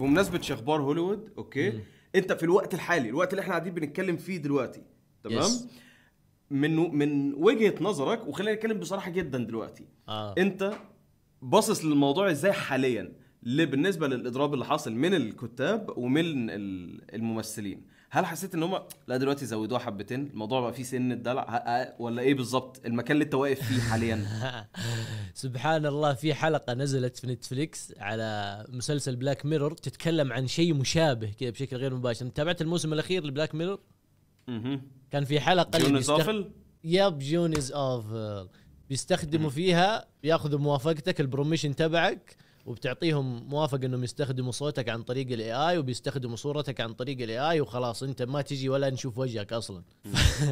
بمناسبه اخبار هوليوود اوكي مم. انت في الوقت الحالي الوقت اللي احنا قاعدين بنتكلم فيه دلوقتي تمام من من وجهه نظرك وخلينا نتكلم بصراحه جدا دلوقتي آه. انت باصص للموضوع ازاي حاليا بالنسبه للاضراب اللي حاصل من الكتاب ومن الممثلين هل حسيت ان هم لا دلوقتي زودوها حبتين الموضوع بقى فيه سن الدلع ولا ايه بالظبط المكان اللي انت واقف فيه حاليا سبحان الله في حلقه نزلت في نتفليكس على مسلسل بلاك ميرور تتكلم عن شيء مشابه كذا بشكل غير مباشر تابعت الموسم الاخير لبلاك ميرور كان في حلقه جونيز اوفل يب جونيز اوفل بيستخدموا فيها بياخذوا موافقتك البروميشن تبعك وبتعطيهم موافق انهم يستخدموا صوتك عن طريق الاي اي وبيستخدموا صورتك عن طريق الاي اي وخلاص انت ما تجي ولا نشوف وجهك اصلا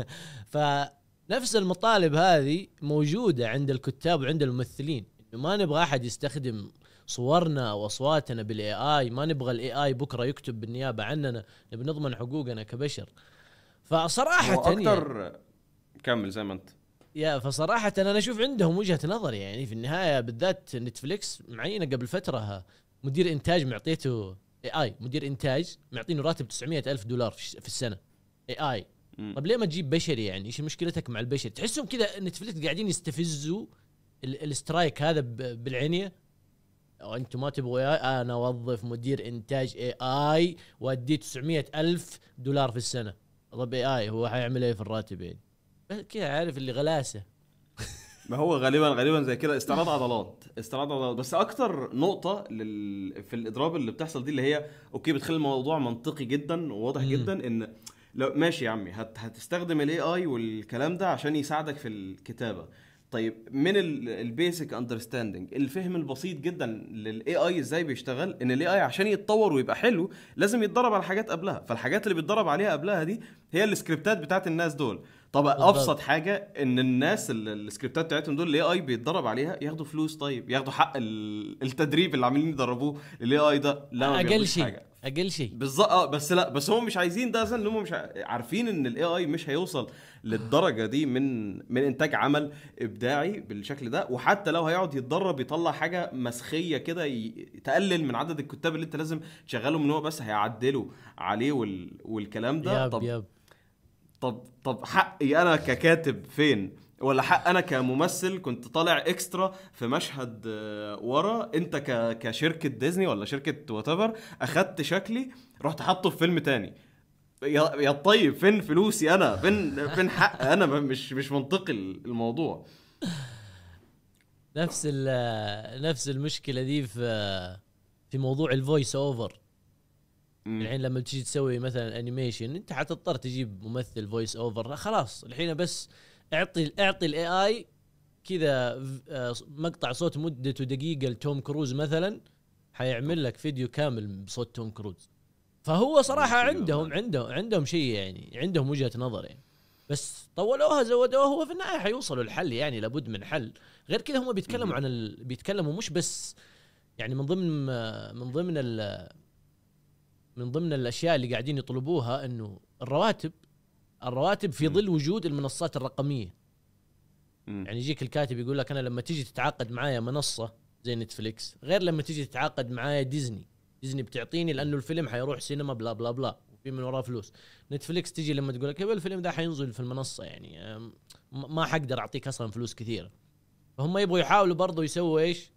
فنفس المطالب هذه موجوده عند الكتاب وعند الممثلين انه ما نبغى احد يستخدم صورنا واصواتنا بالاي اي ما نبغى الاي اي بكره يكتب بالنيابه عننا نبي نضمن حقوقنا كبشر فصراحه اكثر يعني كمل زي ما انت يا فصراحة أنا أشوف عندهم وجهة نظر يعني في النهاية بالذات نتفليكس معينة قبل فترة مدير إنتاج معطيته اي اي مدير انتاج معطينه راتب 900 الف دولار في السنه إيه اي اي طب ليه ما تجيب بشري يعني ايش مشكلتك مع البشري تحسهم كذا نتفلكس قاعدين يستفزوا الاسترايك هذا او انتم ما تبغوا إيه انا اوظف مدير انتاج اي اي واديه 900 الف دولار في السنه طب اي اي هو حيعمل ايه في الراتب يعني كده عارف اللي غلاسه ما هو غالبا غالبا زي كده استعراض عضلات استعراض عضلات بس اكتر نقطه لل... في الاضراب اللي بتحصل دي اللي هي اوكي بتخلي الموضوع منطقي جدا وواضح مم. جدا ان لو ماشي يا عمي هت... هتستخدم الاي اي والكلام ده عشان يساعدك في الكتابه طيب من البيسك اندرستاندنج الفهم البسيط جدا للاي اي ازاي بيشتغل ان الاي اي عشان يتطور ويبقى حلو لازم يتدرب على حاجات قبلها فالحاجات اللي بيتدرب عليها قبلها دي هي السكريبتات بتاعت الناس دول طب ابسط حاجه ان الناس السكريبتات بتاعتهم دول الاي اي بيتدرب عليها ياخدوا فلوس طيب ياخدوا حق التدريب اللي عاملين يدربوه الاي اي ده لا ما اقل شيء حاجة. اقل شيء بالظبط اه بس لا بس هم مش عايزين ده عشان هم مش عارفين ان الاي اي مش هيوصل للدرجه دي من من انتاج عمل ابداعي بالشكل ده وحتى لو هيقعد يتدرب يطلع حاجه مسخيه كده تقلل من عدد الكتاب اللي انت لازم تشغلهم ان هو بس هيعدلوا عليه وال... والكلام ده ياب طب ياب. طب طب حقي انا ككاتب فين ولا حق انا كممثل كنت طالع اكسترا في مشهد آه، ورا انت كشركه ديزني ولا شركه ايفر اخدت شكلي رحت حاطه في فيلم تاني يا يا طيب فين فلوسي انا فين فين حق انا مش مش منطقي الموضوع نفس نفس المشكله دي في في موضوع الفويس اوفر الحين لما تجي تسوي مثلا انيميشن انت حتضطر تجيب ممثل فويس اوفر خلاص الحين بس اعطي اعطي الاي اي كذا آه، مقطع صوت مدته دقيقه لتوم كروز مثلا حيعمل لك فيديو كامل بصوت توم كروز فهو صراحه عندهم عندهم عندهم شيء يعني عندهم وجهه نظر يعني بس طولوها زودوها هو في النهايه حيوصلوا الحل يعني لابد من حل غير كذا هم بيتكلموا عن ال... بيتكلموا مش بس يعني من ضمن آه، من ضمن ال... من ضمن الاشياء اللي قاعدين يطلبوها انه الرواتب الرواتب في ظل وجود المنصات الرقميه يعني يجيك الكاتب يقول لك انا لما تيجي تتعاقد معايا منصه زي نتفليكس غير لما تيجي تتعاقد معايا ديزني ديزني بتعطيني لانه الفيلم حيروح سينما بلا بلا بلا وفي من وراه فلوس نتفليكس تيجي لما تقول لك الفيلم ده حينزل في المنصه يعني ما حقدر اعطيك اصلا فلوس كثيره فهم يبغوا يحاولوا برضه يسووا ايش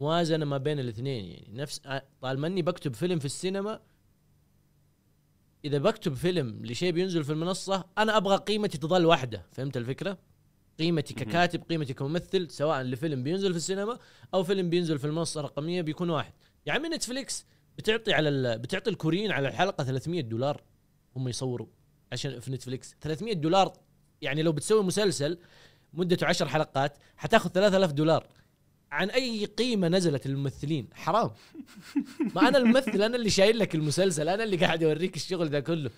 موازنه ما بين الاثنين يعني نفس آه، طالما اني بكتب فيلم في السينما اذا بكتب فيلم لشيء بينزل في المنصه انا ابغى قيمتي تظل واحده فهمت الفكره قيمتي ككاتب قيمتي كممثل سواء لفيلم بينزل في السينما او فيلم بينزل في المنصه الرقميه بيكون واحد يا عمي نتفليكس بتعطي على بتعطي الكوريين على الحلقه 300 دولار هم يصوروا عشان في نتفليكس 300 دولار يعني لو بتسوي مسلسل مدته 10 حلقات حتاخذ 3000 دولار عن اي قيمه نزلت الممثلين حرام ما انا الممثل انا اللي شايل لك المسلسل انا اللي قاعد اوريك الشغل ذا كله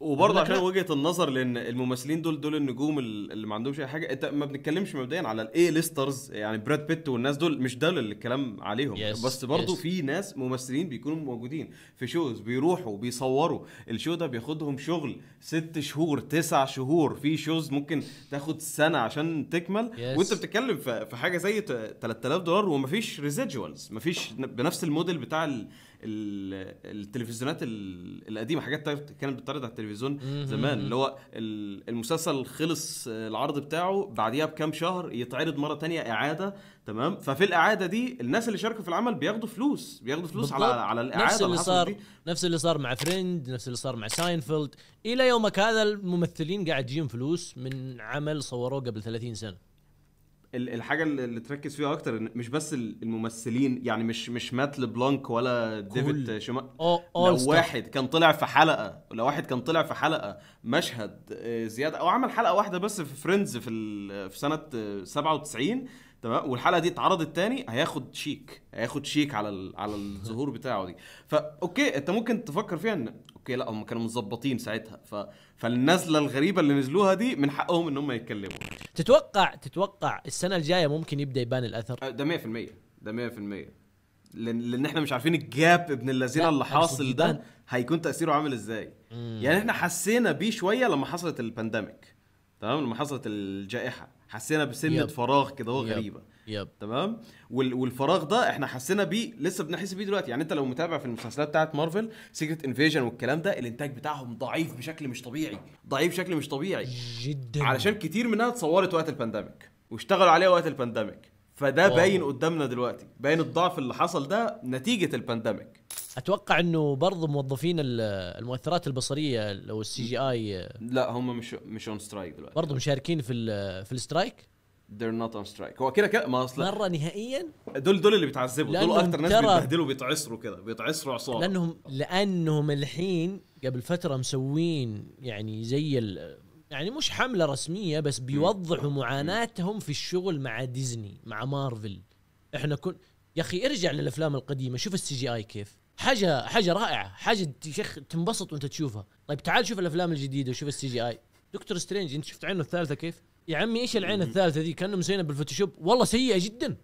وبرضه عشان وجهه النظر لان الممثلين دول دول النجوم اللي ما عندهمش اي حاجه انت ما بنتكلمش مبدئيا على الاي ليسترز يعني براد بيت والناس دول مش ده اللي الكلام عليهم yes. بس برضه yes. في ناس ممثلين بيكونوا موجودين في شوز بيروحوا بيصوروا الشو ده بياخدهم شغل ست شهور تسع شهور في شوز ممكن تاخد سنه عشان تكمل yes. وانت بتتكلم في حاجه زي 3000 دولار ومفيش ريزيدجوالز مفيش بنفس الموديل بتاع التلفزيونات القديمه حاجات طيب كانت بتتعرض على التلفزيون زمان اللي هو المسلسل خلص آه، العرض بتاعه بعديها بكام شهر يتعرض مره تانية اعاده تمام ففي الاعاده دي الناس اللي شاركوا في العمل بياخدوا فلوس بياخدوا فلوس على على الاعاده نفس اللي صار دي. نفس اللي صار مع فريند نفس اللي صار مع ساينفيلد الى يومك هذا الممثلين قاعد يجيهم فلوس من عمل صوروه قبل 30 سنه الحاجه اللي تركز فيها اكتر ان مش بس الممثلين يعني مش مش مات لبلانك ولا ديفيد شما آه، آه، لو ستار. واحد كان طلع في حلقه لو واحد كان طلع في حلقه مشهد آه، زياده او عمل حلقه واحده بس في فريندز في في سنه 97 تمام والحلقه دي اتعرضت تاني هياخد شيك هياخد شيك على على الظهور بتاعه دي فا اوكي انت ممكن تفكر فيها ان اوكي لا هم كانوا مظبطين ساعتها ف... فالنزله الغريبه اللي نزلوها دي من حقهم ان هم يتكلموا تتوقع تتوقع السنه الجايه ممكن يبدا يبان الاثر أه، ده 100% ده 100% لان احنا مش عارفين الجاب ابن اللذينه اللي حاصل ده هيكون تاثيره عامل ازاي مم. يعني احنا حسينا بيه شويه لما حصلت البانديميك تمام لما حصلت الجائحه حسينا بسنه يب. فراغ كده هو غريبه يب. تمام والفراغ ده احنا حسينا بيه لسه بنحس بيه دلوقتي يعني انت لو متابع في المسلسلات بتاعت مارفل سيكريت انفيجن والكلام ده الانتاج بتاعهم ضعيف بشكل مش طبيعي ضعيف بشكل مش طبيعي جدا علشان كتير منها اتصورت وقت البانديميك واشتغلوا عليها وقت البانديميك فده واو. باين قدامنا دلوقتي باين الضعف اللي حصل ده نتيجه البانديميك اتوقع انه برضه موظفين المؤثرات البصريه لو السي جي اي لا هم مش مش اون سترايك دلوقتي برضه مشاركين في في السترايك they're not on strike هو كده كده ما اصل مره نهائيا دول دول اللي بيتعذبوا دول اكتر ناس بيتبهدلوا بيتعصروا كده بيتعصروا عصابه لانهم لانهم الحين قبل فتره مسوين يعني زي ال... يعني مش حمله رسميه بس بيوضحوا معاناتهم في الشغل مع ديزني مع مارفل احنا كن يا اخي ارجع للافلام القديمه شوف السي جي اي كيف حاجه حاجه رائعه حاجه شيخ تنبسط وانت تشوفها طيب تعال شوف الافلام الجديده وشوف السي جي اي دكتور سترينج انت شفت عينه الثالثه كيف يا عمي ايش العين الثالثه ذي كانهم مسوينها بالفوتوشوب والله سيئه جدا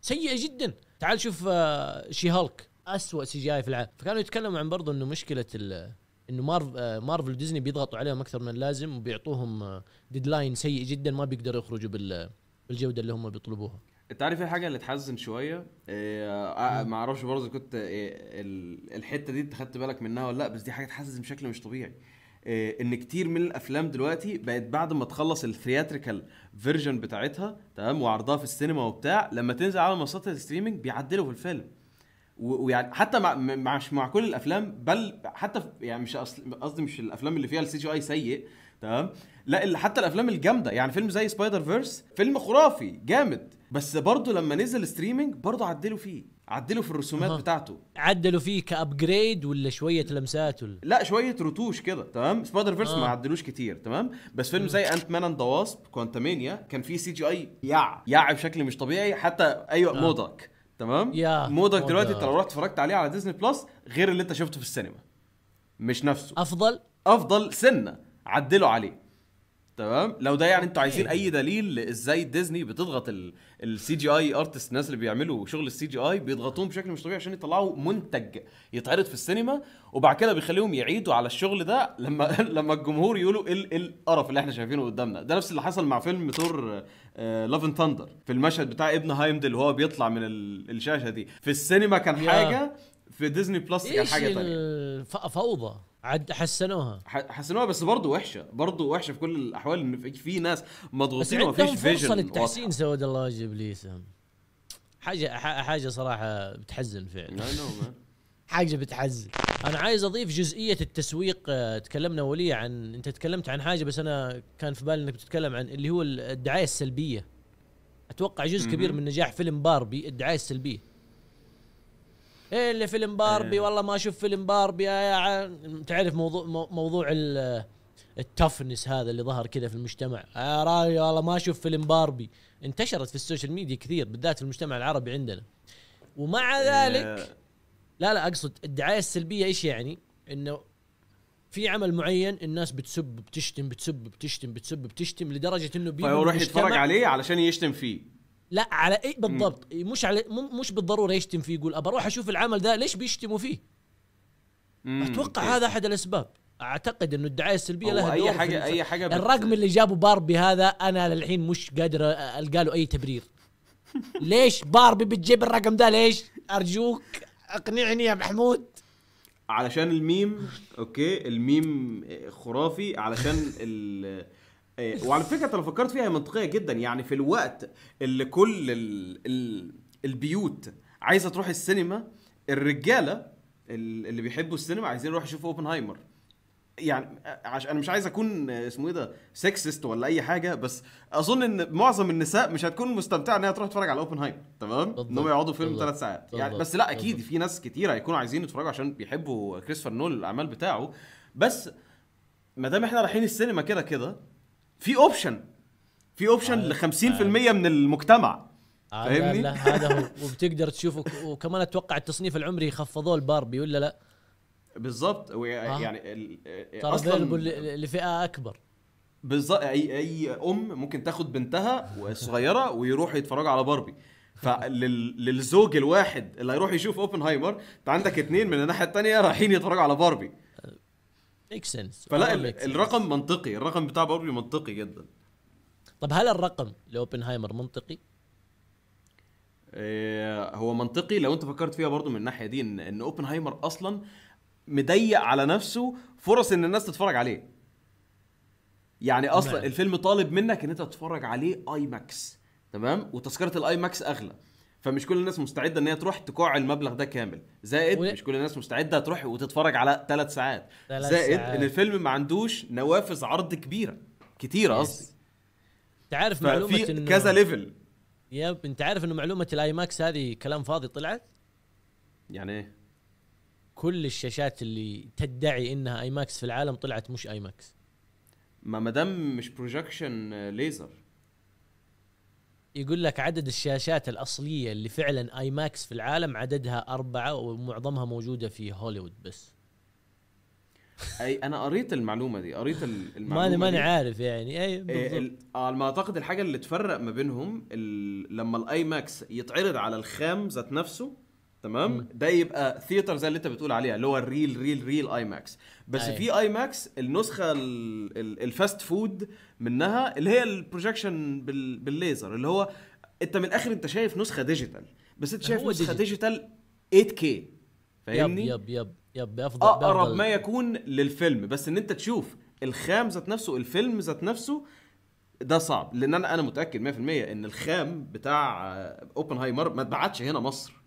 سيئه جدا تعال شوف آه شي هالك اسوء سي جي اي في العالم فكانوا يتكلموا عن برضه انه مشكله انه مارف آه، مارفل وديزني بيضغطوا عليهم اكثر من اللازم وبيعطوهم ديدلاين آه، سيء جدا ما بيقدروا يخرجوا بال بالجوده اللي هم بيطلبوها تعرف الحاجه إيه اللي تحزن شويه إيه آه، ما اعرفش برضه كنت إيه الحته دي خدت بالك منها ولا لا بس دي حاجه تحزن بشكل مش طبيعي آه، ان كتير من الافلام دلوقتي بقت بعد ما تخلص الثياتريكال فيرجن بتاعتها تمام وعرضها في السينما وبتاع لما تنزل على منصات الستريمنج بيعدلوا في الفيلم ويعني حتى مع مش مع كل الافلام بل حتى يعني مش قصدي مش الافلام اللي فيها السي جي اي سيء تمام لا حتى الافلام الجامده يعني فيلم زي سبايدر فيرس فيلم خرافي جامد بس برضه لما نزل ستريمنج برضه عدلوا فيه عدلوا في الرسومات أه. بتاعته عدلوا فيه كابجريد ولا شويه لمسات ولا لا شويه رتوش كده تمام سبايدر فيرس أه. ما عدلوش كتير تمام بس فيلم زي انت مان اند واسب كوانتامينيا كان فيه سي جي اي يع يع بشكل مش طبيعي حتى ايوه أه. مودك تمام يا مودك دلوقتي انت لو رحت اتفرجت عليه على ديزني بلس غير اللي انت شفته في السينما مش نفسه افضل افضل سنه عدلوا عليه تمام لو ده يعني انتوا عايزين اي دليل ازاي ديزني بتضغط السي جي اي ارتست الناس اللي بيعملوا شغل السي جي اي بيضغطوهم بشكل مش طبيعي عشان يطلعوا منتج يتعرض في السينما وبعد كده بيخليهم يعيدوا على الشغل ده لما لما الجمهور يقولوا ايه القرف إيه اللي احنا شايفينه قدامنا ده نفس اللي حصل مع فيلم ثور لاف اند ثاندر في المشهد بتاع ابن هايمد اللي هو بيطلع من الشاشه دي في السينما كان حاجه في ديزني بلس كان حاجه ثانيه فوضى عد حسنوها حسنوها بس برضه وحشه برضه وحشه في كل الاحوال ان في ناس مضغوطين وما فيش فيجن فرصه للتحسين سواد الله وجه ابليس حاجه حاجه صراحه بتحزن فعلا حاجه بتحزن انا عايز اضيف جزئيه التسويق آه، تكلمنا ولي عن انت تكلمت عن حاجه بس انا كان في بالي انك بتتكلم عن اللي هو الدعايه السلبيه اتوقع جزء كبير من نجاح فيلم باربي الدعايه السلبيه ايه اللي فيلم باربي إيه. والله ما اشوف فيلم باربي تعرف موضوع موضوع التفنس هذا اللي ظهر كذا في المجتمع يا راي والله ما اشوف فيلم باربي انتشرت في السوشيال ميديا كثير بالذات في المجتمع العربي عندنا ومع إيه. ذلك لا لا اقصد الدعايه السلبيه ايش يعني انه في عمل معين الناس بتسب بتشتم بتسب بتشتم بتسب بتشتم لدرجه انه بيروح يتفرج عليه علشان يشتم فيه لا على اي بالضبط مش على مش بالضروره يشتم فيه يقول ابى اروح اشوف العمل ده ليش بيشتموا فيه؟ مم. اتوقع إيه. هذا احد الاسباب اعتقد انه الدعايه السلبيه لها اي حاجه اي حاجه بت... الرقم اللي جابه باربي هذا انا للحين مش قادر القى له اي تبرير ليش باربي بتجيب الرقم ده ليش؟ ارجوك اقنعني يا محمود علشان الميم اوكي الميم خرافي علشان ال إيه، وعلى فكره لو فكرت فيها منطقيه جدا يعني في الوقت اللي كل ال ال البيوت عايزه تروح السينما الرجاله اللي بيحبوا السينما عايزين يروحوا يشوفوا اوبنهايمر يعني عشان انا مش عايز اكون اسمه ايه ده سكسست ولا اي حاجه بس اظن ان معظم النساء مش هتكون مستمتعه ان هي تروح تتفرج على اوبنهايمر تمام ان هم يقعدوا فيلم ثلاث ساعات يعني بس لا اكيد في ناس كتيره هيكونوا عايزين يتفرجوا عشان بيحبوا كريستوفر نول الاعمال بتاعه بس ما دام احنا رايحين السينما كده كده في اوبشن في اوبشن ل 50% من المجتمع آه، فاهمني؟ لا هذا هو وبتقدر تشوفه وكمان اتوقع التصنيف العمري خفضوه الباربي ولا لا؟ بالضبط آه. يعني ترى اصلا لفئه اكبر بالظبط اي اي ام ممكن تاخد بنتها الصغيره ويروح يتفرجوا على باربي فللزوج الواحد اللي هيروح يشوف اوبنهايمر انت عندك اثنين من الناحيه الثانيه رايحين يتفرجوا على باربي ميك سنس فلا الرقم منطقي الرقم بتاع باربي منطقي جدا طب هل الرقم لاوبنهايمر منطقي؟ آه، هو منطقي لو انت فكرت فيها برضو من الناحيه دي ان ان اوبنهايمر اصلا مضيق على نفسه فرص ان الناس تتفرج عليه يعني اصلا الفيلم طالب منك ان انت تتفرج عليه اي ماكس تمام وتذكره الاي ماكس اغلى فمش كل الناس مستعده ان هي تروح تكوع المبلغ ده كامل زائد مش كل الناس مستعده تروح وتتفرج على ثلاث ساعات زائد ساعات. ان الفيلم ما عندوش نوافذ عرض كبيره كتيره قصدي انت عارف معلومه انه كذا ليفل يب انت عارف انه معلومه الاي ماكس هذه كلام فاضي طلعت يعني ايه كل الشاشات اللي تدعي انها اي ماكس في العالم طلعت مش اي ماكس ما مدام مش بروجكشن ليزر يقول لك عدد الشاشات الاصليه اللي فعلا اي ماكس في العالم عددها اربعه ومعظمها موجوده في هوليوود بس اي انا قريت المعلومه دي قريت المعلومه ماني ماني عارف يعني اي على إيه، آه، ما اعتقد الحاجه اللي تفرق ما بينهم لما الاي ماكس يتعرض على الخام ذات نفسه تمام ده يبقى ثيتر زي اللي انت بتقول عليها اللي هو الريل ريل ريل اي ماكس بس أيه. في اي ماكس النسخه الفاست فود منها اللي هي البروجكشن بالليزر اللي هو انت من الاخر انت شايف نسخه ديجيتال بس انت شايف نسخه ديجيتال 8K فاهمني يب يب يب بافضل اقرب ما يكون للفيلم بس ان انت تشوف الخام ذات نفسه الفيلم ذات نفسه ده صعب لان انا انا متاكد 100% ان الخام بتاع اوبنهايمر ما اتبعتش هنا مصر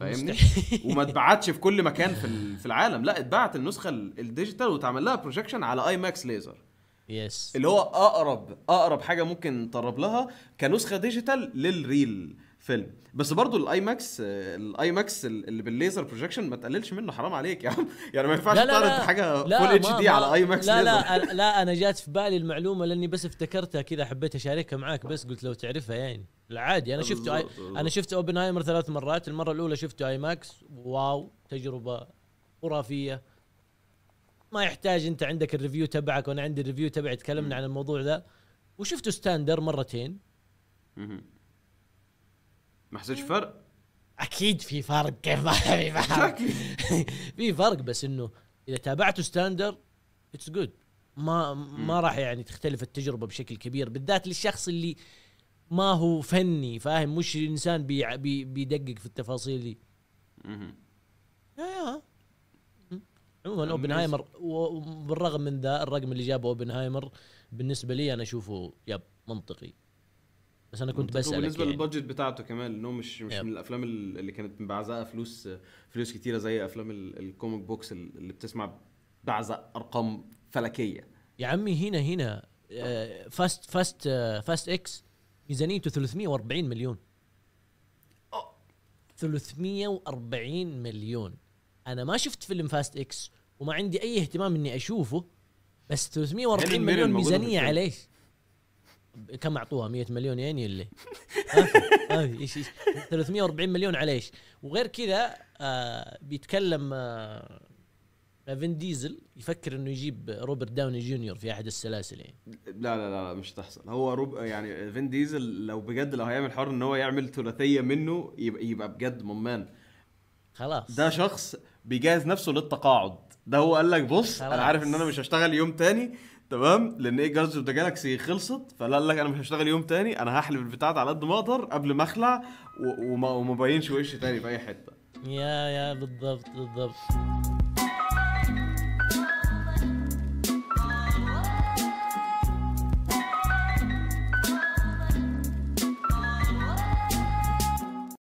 فاهمني وما اتبعتش في كل مكان في في العالم لا اتبعت النسخه الديجيتال واتعمل لها بروجكشن على اي ماكس ليزر يس اللي هو اقرب اقرب حاجه ممكن تقرب لها كنسخه ديجيتال للريل فيلم بس برضو الاي ماكس الاي ماكس اللي بالليزر بروجكشن ما تقللش منه حرام عليك يا عم يعني ما ينفعش تعرض حاجه فول اتش دي على اي ماكس لا لا لا, لا انا جات في بالي المعلومه لاني بس افتكرتها كذا حبيت اشاركها معاك بس قلت لو تعرفها يعني العادي عادي انا شفته أي... انا شفت اوبنهايمر ثلاث مرات المره الاولى شفته اي ماكس واو تجربه خرافيه ما يحتاج انت عندك الريفيو تبعك وانا عندي الريفيو تبعي تكلمنا عن الموضوع ذا وشفته ستاندر مرتين ما حسيتش فرق؟ اكيد في فرق كيف ما في فرق في فرق بس انه اذا تابعته ستاندر اتس جود ما ما راح يعني تختلف التجربه بشكل كبير بالذات للشخص اللي ما هو فني فاهم مش انسان بي بي بيدقق في التفاصيل دي اها عموما اوبنهايمر وبالرغم من ذا الرقم اللي جابه اوبنهايمر بالنسبه لي انا اشوفه يب منطقي بس انا كنت بسالك بالنسبه يعني. للبادجت بتاعته كمان انه مش مش يب. من الافلام اللي كانت مبعزقه فلوس فلوس كتيره زي افلام الكوميك بوكس اللي بتسمع بعزق ارقام فلكيه يا عمي هنا هنا فاست فاست فاست اكس ميزانيته 340 مليون 340 مليون انا ما شفت فيلم فاست اكس وما عندي اي اهتمام اني اشوفه بس 340 مليون ميزانيه عليه كم اعطوها 100 مليون يعني اللي ما آه، في آه، ايش 340 مليون على ايش وغير كذا آه بيتكلم آه فين ديزل يفكر انه يجيب روبرت داوني جونيور في احد السلاسل يعني لا لا لا مش تحصل هو روب يعني فين ديزل لو بجد لو هيعمل حوار ان هو يعمل ثلاثيه منه يبقى يبقى بجد ممان خلاص ده شخص بيجهز نفسه للتقاعد ده هو قال لك بص خلاص. انا عارف ان انا مش هشتغل يوم تاني تمام لان ايه جاردز اوف ذا جالكسي خلصت فلا لك انا مش هشتغل يوم تاني انا هحلب البتاعه على قد ما اقدر قبل ما اخلع وما بينش وشي تاني في اي حته يا يا بالضبط بالضبط